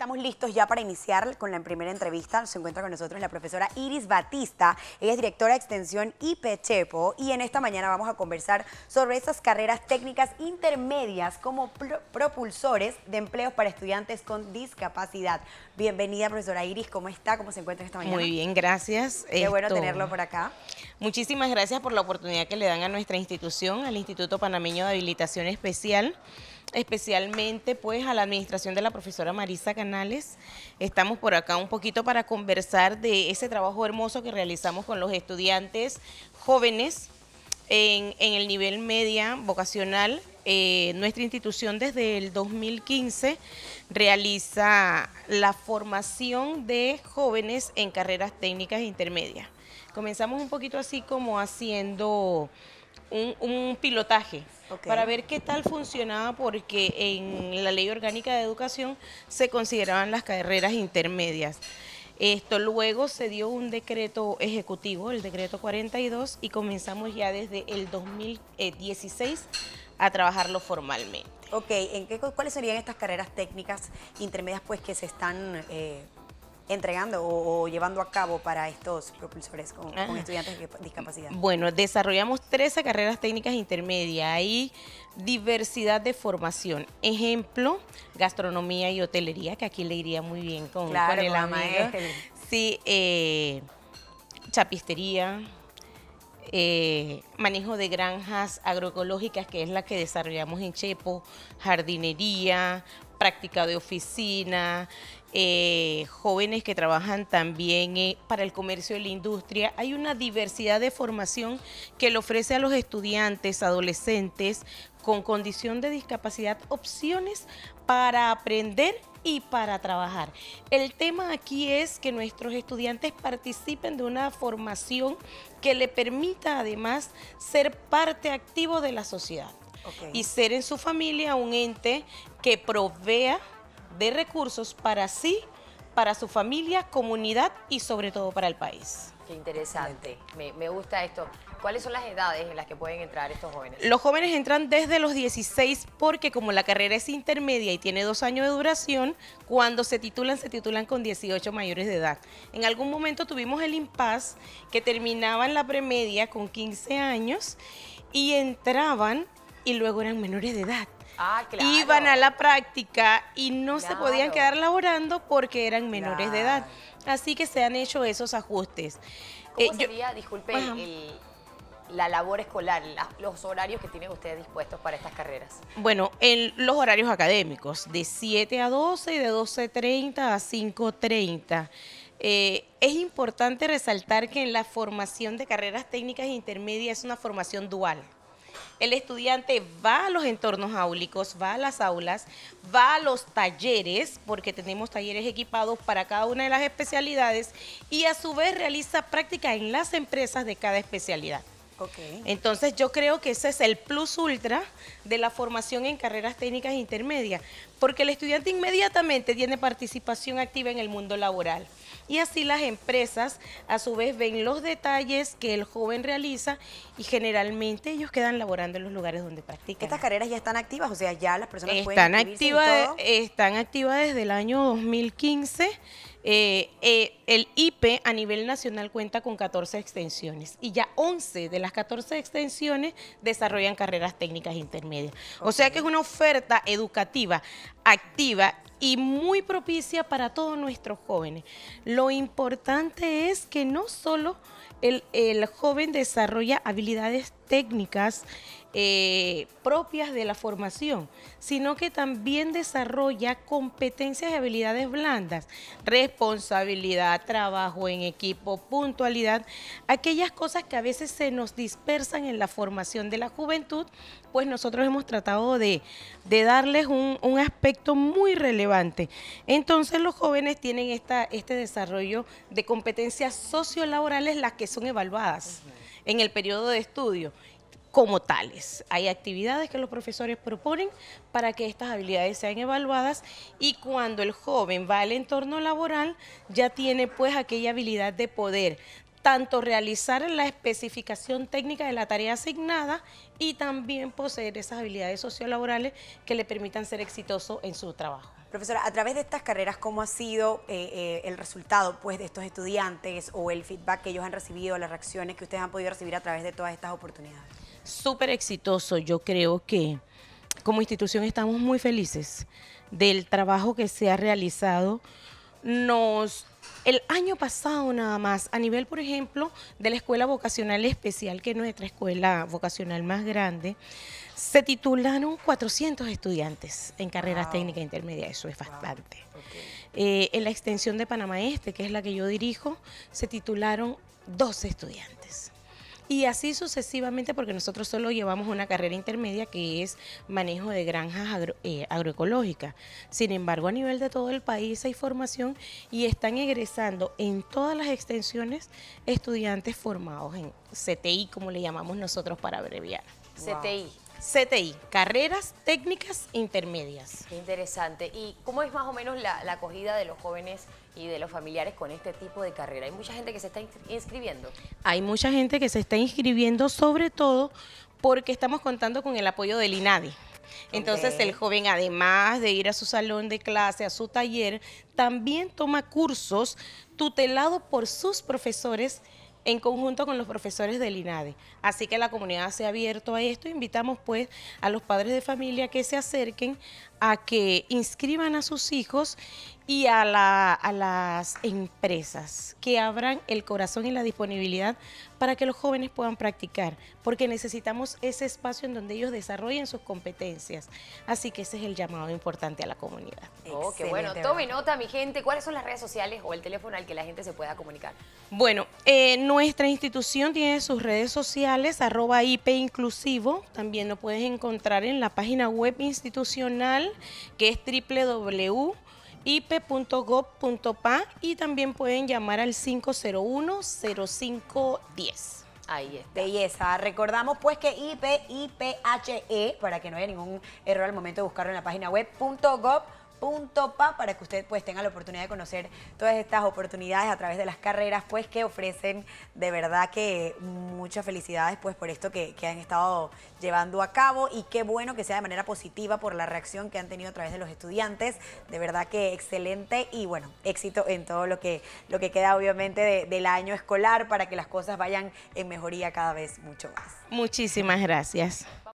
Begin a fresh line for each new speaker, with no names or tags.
Estamos listos ya para iniciar con la primera entrevista. Se encuentra con nosotros la profesora Iris Batista. Ella es directora de extensión pechepo y en esta mañana vamos a conversar sobre esas carreras técnicas intermedias como propulsores de empleos para estudiantes con discapacidad. Bienvenida, profesora Iris. ¿Cómo está? ¿Cómo se encuentra esta mañana? Muy bien,
gracias. Qué bueno tenerlo por acá. Muchísimas gracias por la oportunidad que le dan a nuestra institución, al Instituto Panameño de Habilitación Especial especialmente pues a la administración de la profesora Marisa Canales. Estamos por acá un poquito para conversar de ese trabajo hermoso que realizamos con los estudiantes jóvenes en, el nivel media vocacional. Eh, nuestra institución desde el 2015 realiza la formación de jóvenes en carreras técnicas intermedias. Comenzamos un poquito así como haciendo un, un pilotaje para ver qué tal funcionaba, porque en la Ley Orgánica de Educación se consideraban las carreras intermedias. Esto luego se dio un decreto ejecutivo, el decreto 42, y comenzamos ya desde el 2016 a trabajarlo formalmente.
Ok, ¿En qué, ¿cuáles serían estas carreras técnicas intermedias pues que se están eh, entregando o, llevando a cabo para estos propulsores con, ah. estudiantes de discapacidad?
Bueno, desarrollamos 13 carreras técnicas intermedias. y diversidad de formación. Ejemplo, gastronomía y hotelería, que aquí le iría muy bien con, con el Sí, eh, chapistería, eh, manejo de granjas agroecológicas, que es la que desarrollamos en Chepo, jardinería, práctica de oficina, eh, jóvenes que trabajan también eh, para el comercio y la industria. Hay una diversidad de formación que le ofrece a los estudiantes, adolescentes con condición de discapacidad, opciones para aprender y para trabajar. El tema aquí es que nuestros estudiantes participen de una formación que le permita además ser parte activo de la sociedad y ser en su familia un ente que provea de recursos para sí, para su familia, comunidad y sobre todo para el país.
Qué interesante, me gusta esto. ¿Cuáles son las edades en las que pueden entrar estos jóvenes?
Los jóvenes entran desde los 16 porque como la carrera es intermedia y tiene dos años de duración, cuando se titulan, se titulan con 18 mayores de edad. En algún momento tuvimos el impasse que terminaban la premedia con 15 años y entraban y luego eran menores de edad.
Ah, claro. Iban a
la práctica y no se podían quedar laborando porque eran menores de edad. Así que se han hecho esos ajustes.
Eh, disculpe, el, la labor escolar, los horarios que tienen ustedes dispuestos para estas carreras?
Bueno, en los horarios académicos, de 7 a 12 y de 12.30 a 5.30. Eh, es importante resaltar que en la formación de carreras técnicas intermedias es una formación dual. El estudiante va a los entornos áulicos, va a las aulas, va a los talleres, porque tenemos talleres equipados para cada una de las especialidades, y a su vez realiza práctica en las empresas de cada especialidad. Okay. Entonces yo creo que ese es el plus ultra de la formación en carreras técnicas intermedias, porque el estudiante inmediatamente tiene participación activa en el mundo laboral. Y así las empresas a su vez ven los detalles que el joven realiza y generalmente ellos quedan laborando en los lugares donde practican. Estas carreras ya están activas, o sea, ya las personas están pueden activas, Están activas desde el año 2015. Eh, eh, el IPE a nivel nacional cuenta con 14 extensiones y ya 11 de las 14 extensiones desarrollan carreras técnicas intermedias. O sea que es una oferta educativa, activa y muy propicia para todos nuestros jóvenes. Lo importante es que no solo el, joven desarrolla habilidades técnicas eh, propias de la formación, sino que también desarrolla competencias y habilidades blandas, responsabilidad, trabajo en equipo, puntualidad, aquellas cosas que a veces se nos dispersan en la formación de la juventud, pues nosotros hemos tratado de, darles un, aspecto muy relevante. Entonces los jóvenes tienen esta, este desarrollo de competencias sociolaborales, las que son evaluadas en el periodo de estudio como tales. Hay actividades que los profesores proponen para que estas habilidades sean evaluadas y cuando el joven va al entorno laboral ya tiene pues aquella habilidad de poder tanto realizar la especificación técnica de la tarea asignada y también poseer esas
habilidades sociolaborales que le permitan ser exitoso en su trabajo. Profesora, a través de estas carreras, ¿cómo ha sido eh, eh, el resultado pues, de estos estudiantes o el feedback que ellos han recibido, las reacciones que ustedes han podido recibir a través de todas estas oportunidades?
Súper exitoso, yo creo que como institución estamos muy felices del trabajo que se ha realizado el año pasado nada más, a nivel, por ejemplo, de la escuela vocacional especial, que es nuestra escuela vocacional más grande, se titularon 400 estudiantes en carreras técnicas intermedias, eso es bastante. Eh, en la extensión de Panamá Este, que es la que yo dirijo, se titularon 12 estudiantes y así sucesivamente porque nosotros solo llevamos una carrera intermedia que es manejo de granjas eh, agroecológicas. Sin embargo, a nivel de todo el país hay formación y están egresando en todas las extensiones estudiantes formados en CTI, como le llamamos nosotros para abreviar. CTI. CTI, carreras técnicas intermedias.
Qué interesante. ¿Y cómo es más o menos la, acogida de los jóvenes y de los familiares con este tipo de carrera? ¿Hay mucha gente que se está inscribiendo?
Hay mucha gente que se está inscribiendo, sobre todo porque estamos contando con el apoyo del INADI. Entonces el joven, además de ir a su salón de clase, a su taller, también toma cursos tutelados por sus profesores en conjunto con los profesores del INADE. Así que la comunidad se ha abierto a esto. Invitamos pues a los padres de familia que se acerquen a que inscriban a sus hijos y a, las empresas que abran el corazón y la disponibilidad para que los jóvenes puedan practicar, porque necesitamos ese espacio en donde ellos desarrollen sus competencias. Así que ese es el llamado importante a la comunidad.
Oh, qué bueno. Tome nota, mi gente, ¿cuáles son las redes sociales o el teléfono al que la gente se pueda comunicar?
Bueno, eh, nuestra institución tiene sus redes sociales, arroba IP Inclusivo, también lo puedes encontrar en la página web institucional que es www.ipe.gov.pa y también pueden llamar al 501-0510.
Ahí está. Belleza. Recordamos pues que IP, IPHE, e, para que no haya ningún error al momento de buscarlo en la página web, punto .pa para que usted pues tenga la oportunidad de conocer todas estas oportunidades a través de las carreras pues que ofrecen de verdad que muchas felicidades pues por esto que, han estado llevando a cabo y qué bueno que sea de manera positiva por la reacción que han tenido a través de los estudiantes de verdad que excelente y bueno éxito en todo lo que lo que queda obviamente del año escolar para que las cosas vayan en mejoría cada vez mucho más
muchísimas gracias